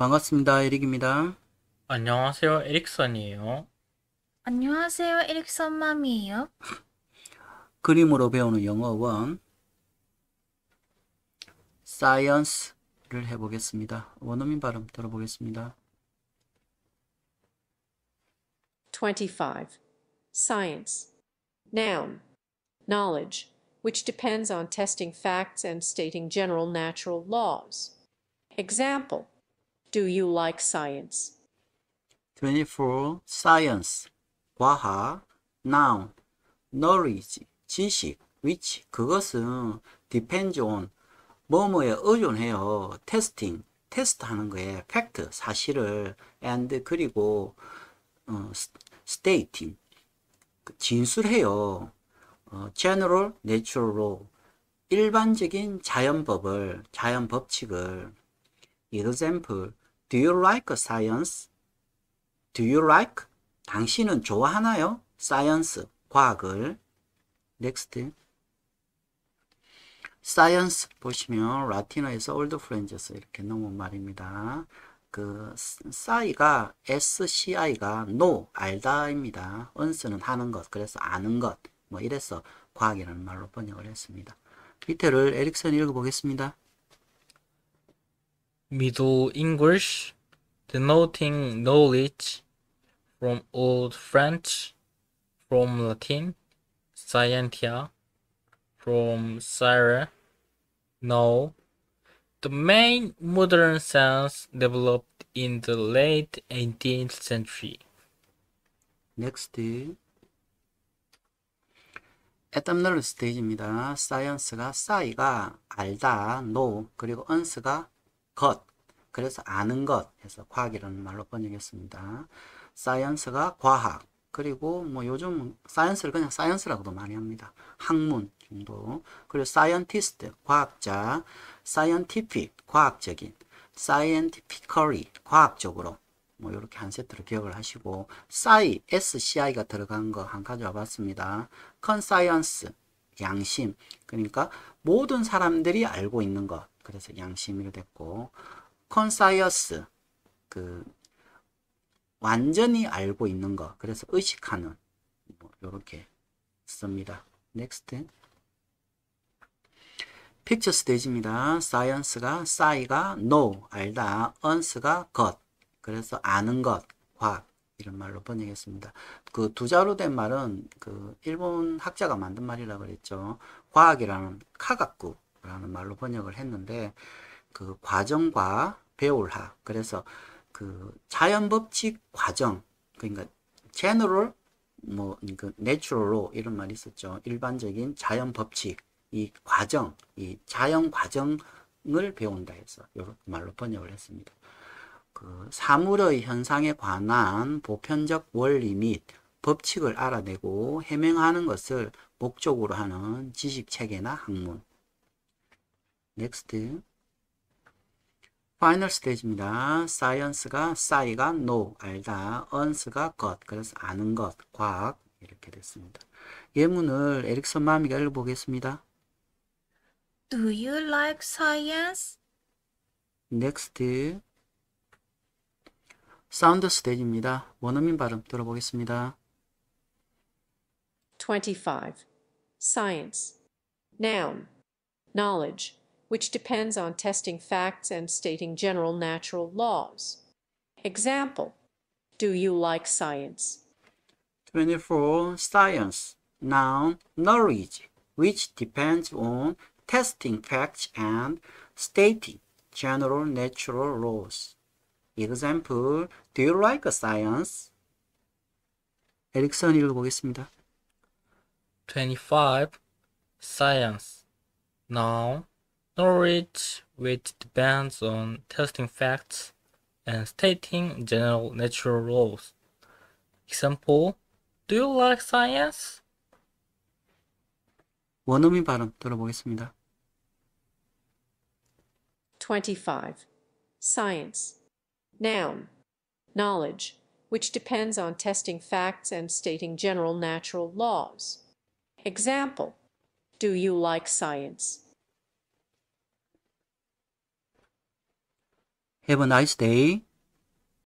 반갑습니다. 에릭입니다. 안녕하세요. 에릭선이에요. 안녕하세요. 에릭선 맘이에요. 그림으로 배우는 영어 원 사이언스를 해보겠습니다. 원어민 발음 들어보겠습니다. 25. Science. Noun. Knowledge, which depends on testing facts and stating general natural laws. Example. Do you like science? 24. Science. 과학. Noun. Knowledge. 지식. Which. 그것은 depends on. 뭐뭐에 의존해요. Testing. 테스트하는 거에 fact. 사실을. And. 그리고 어, stating. 진술해요. 어, general natural law. 일반적인 자연법을, 자연법칙을. example. Do you like science? Do you like? 당신은 좋아하나요? science, 과학을. next. science 보시면 라틴어에서 old f r e n d s 에서 이렇게 넘은 말입니다. 그 사이가 SCI가 no 알다입니다. 언스는 하는 것, 그래서 아는 것, 뭐 이래서 과학이라는 말로 번역을 했습니다. 밑에를 에릭슨 읽어보겠습니다. Middle English, denoting knowledge from Old French, from Latin, scientia, from sire, know. The main modern sense developed in the late 18th century. Next. 에텀널 스테이지입니다. science가 사이가 알다, know 그리고 uns가 것. 그래서 아는 것 해서 과학이라는 말로 번역했습니다. 사이언스가 과학. 그리고 뭐 요즘 사이언스를 그냥 사이언스라고도 많이 합니다. 학문 정도. 그리고 사이언티스트, 과학자, 사이언티픽, 과학적인, 사이언티피컬리, 과학적으로 뭐 이렇게 한 세트로 기억을 하시고 사이, SCI가 들어간 거 한 가지 와봤습니다. 컨사이언스, 양심. 그러니까 모든 사람들이 알고 있는 것. 그래서 양심이 됐고 컨사이어스 그 완전히 알고 있는 것. 그래서 의식하는 뭐 이렇게 씁니다. n e x 픽처 스테지입니다 s c i e 가 사이가 n 알다, u n 가 것. 그래서 아는 것, 과학. 이런 말로 번역했습니다. 그 두자로 된 말은 그 일본 학자가 만든 말이라 그랬죠. 과학이라는 카가쿠라는 말로 번역을 했는데 그 과정과 배울하 그래서 그 자연 법칙 과정 그러니까 제너럴 뭐그 내추럴로 이런 말이 있었죠. 일반적인 자연 법칙 이 과정 이 자연 과정을 배운다 해서 이런 말로 번역을 했습니다. 그 사물의 현상에 관한 보편적 원리 및 법칙을 알아내고 해명하는 것을 목적으로 하는 지식체계나 학문. 넥스트. 파이널 스테이지입니다. 사이언스가 사이가 no 알다, 언스가 것 그래서 아는 것, 과학 이렇게 됐습니다. 예문을 에릭선 마미가 읽어보겠습니다. Do you like science? Next. 사운드 스테이지입니다. 원어민 발음 들어보겠습니다. 25. Science. Noun. Knowledge, which depends on testing facts and stating general natural laws. Example. Do you like science? 24. Science. Noun. Knowledge, which depends on testing facts and stating general natural laws. Example, do you like science? 에릭선 읽어보겠습니다. 25. Science. Now, knowledge which depends on testing facts and stating general natural laws. Example, do you like science? 원어민 발음 들어보겠습니다. 25. Science. Noun. Knowledge which depends on testing facts and stating general natural laws. Example. Do you like science? Have a nice day.